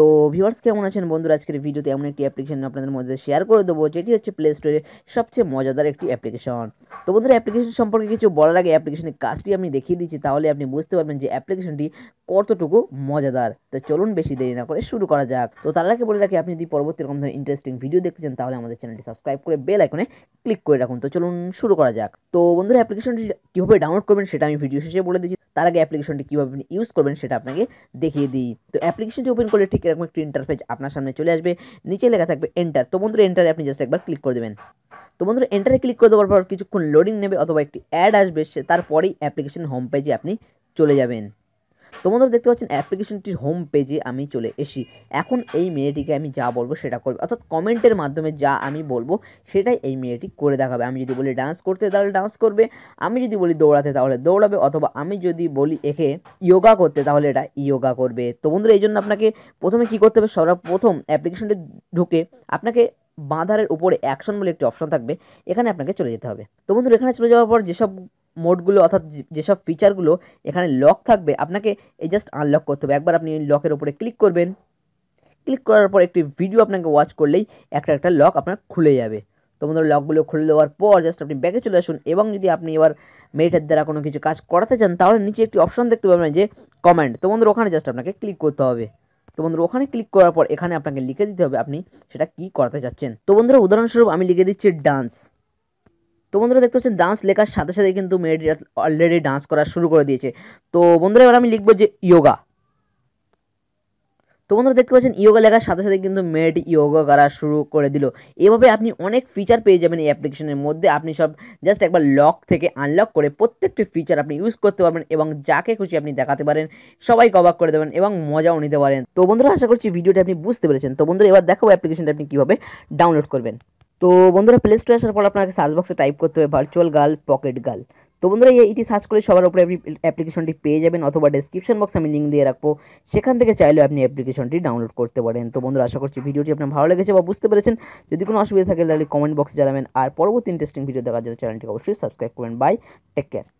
তো ভিউয়ার্স কেমন আছেন বন্ধুরা আজকের ভিডিওতে এমন একটি অ্যাপ্লিকেশন আপনাদের মধ্যে শেয়ার করে দেবো যেটি হচ্ছে প্লে স্টোরে সবচেয়ে মজাদার একটি অ্যাপ্লিকেশন তো বন্ধুরা অ্যাপ্লিকেশন সম্পর্কে কিছু বলার আগে অ্যাপ্লিকেশনের কাজটি আমি দেখিয়ে দিচ্ছি তাহলে আপনি বুঝতে পারবেন যে অ্যাপ্লিকেশনটি কতটুকু মজাদার তো চলুন বেশি দেরি না করে শুরু করা যাক তো তার আগে বলে রাখি আপনি যদি পরবর্তী রকম ধরনের ইন্টারেস্টিং ভিডিও দেখতে চান তাহলে আমাদের চ্যানেলটি সাবস্ক্রাইব করে বেল আইকনে ক্লিক করে রাখুন তো চলুন শুরু করা যাক তো বন্ধুরা অ্যাপ্লিকেশনটি কীভাবে ডাউনলোড করবেন সেটা আমি ভিডিও শেষে বলে দিচ্ছি তার আগে অ্যাপ্লিকেশনটি কীভাবে আপনি ইউজ করবেন সেটা আপনাকে দেখিয়ে দিই তো অ্যাপ্লিকেশনটি ওপেন করলে ঠিক এরকম একটি ইন্টারফেস আপনার সামনে চলে আসবে নিচে লেখা থাকবে এন্টার তো বন্ধুরা এন্টারে আপনি জাস্ট একবার ক্লিক করে দেবেন তো বন্ধুরা এন্টারে ক্লিক করে দেওয়ার পর কিছুক্ষণ লোডিং নেবে অথবা একটি অ্যাড আসবে সে তারপরেই অ্যাপ্লিকেশন হোম পেজে আপনি চলে যাবেন তোমাদের দেখতে পাচ্ছেন অ্যাপ্লিকেশনটির হোম পেজে আমি চলে এসি এখন এই মেয়েটিকে আমি যা বলবো সেটা করবে অর্থাৎ কমেন্টের মাধ্যমে যা আমি বলবো সেটাই এই মেয়েটি করে দেখাবে আমি যদি বলি ডান্স করতে তাহলে ডান্স করবে আমি যদি বলি দৌড়াতে তাহলে দৌড়াবে অথবা আমি যদি বলি একে ইয়োগা করতে তাহলে এটা ইয়োগা করবে তো বন্ধুরা এই জন্য আপনাকে প্রথমে কি করতে হবে সর্বপ্রথম অ্যাপ্লিকেশনটি ঢুকে আপনাকে বাঁধারের উপরে অ্যাকশন বলে একটি অপশন থাকবে এখানে আপনাকে চলে যেতে হবে তো বন্ধুরা এখানে চলে যাওয়ার পর যেসব মোডগুলো অর্থাৎ যেসব ফিচারগুলো এখানে লক থাকবে আপনাকে এই জাস্ট আনলক করতে হবে একবার আপনি লকের উপরে ক্লিক করবেন ক্লিক করার পর একটি ভিডিও আপনাকে ওয়াচ করলেই একটা একটা লক আপনার খুলে যাবে তো বন্ধুরা লকগুলো খুলে দেওয়ার পর জাস্ট আপনি ব্যাগে চলে আসুন এবং যদি আপনি এবার মেয়েটার দ্বারা কোনো কিছু কাজ করাতে চান তাহলে নিচে একটি অপশন দেখতে পাবেন যে কমেন্ট তো বন্ধুরা ওখানে জাস্ট আপনাকে ক্লিক করতে হবে তো বন্ধুরা ওখানে ক্লিক করার পর এখানে আপনাকে লিখে দিতে হবে আপনি সেটা কি করাতে চাচ্ছেন তো বন্ধুরা উদাহরণস্বরূপ আমি লিখে দিচ্ছি ডান্স তো বন্ধুরা দেখতে পাচ্ছেন ডান্স লেখার সাথে সাথে কিন্তু মেয়েটি অলরেডি ডান্স করা শুরু করে দিয়েছে তো বন্ধুরা এবার আমি লিখবো যে ইয়োগা তো বন্ধুরা দেখতে পাচ্ছেন ইয়োগা লেখার সাথে সাথে কিন্তু মেয়েটি ইয়োগা করা শুরু করে দিল এভাবে আপনি অনেক ফিচার পেয়ে যাবেন এই অ্যাপ্লিকেশনের মধ্যে আপনি সব জাস্ট একবার লক থেকে আনলক করে প্রত্যেকটি ফিচার আপনি ইউজ করতে পারবেন এবং যাকে খুশি আপনি দেখাতে পারেন সবাই কভার করে দেবেন এবং মজাও নিতে পারেন তো বন্ধুরা আশা করছি ভিডিওটি আপনি বুঝতে পেরেছেন তো বন্ধুরা এবার দেখো অ্যাপ্লিকেশনটা আপনি কীভাবে ডাউনলোড করবেন তো বন্ধুরা প্লে স্টোরে আসার পর আপনাকে সার্চ বক্সে টাইপ করতে হবে ভার্চুয়াল গার্ল পকেট গার্ল তো বন্ধুরা এটি সার্চ করে সবার উপরে আপনি অ্যাপ্লিকেশনটি পেয়ে যাবেন অথবা ডেসক্রিপশন বক্সে আমি লিঙ্ক দিয়ে রাখবো সেখান থেকে চাইলেও আপনি অ্যাপ্লিকেশনটি ডাউনলোড করতে পারেন তো বন্ধুরা আশা করছি ভিডিওটি আপনার ভালো লেগেছে বা বুঝতে পেরেছেন যদি কোনো অসুবিধা থাকে তাহলে কমেন্ট বক্সে জানাবেন আর পরবর্তী ইন্টারেস্টিং ভিডিও দেখার জন্য চ্যানেলটি অবশ্যই সাবস্ক্রাইব করবেন বাই টেক কেয়ার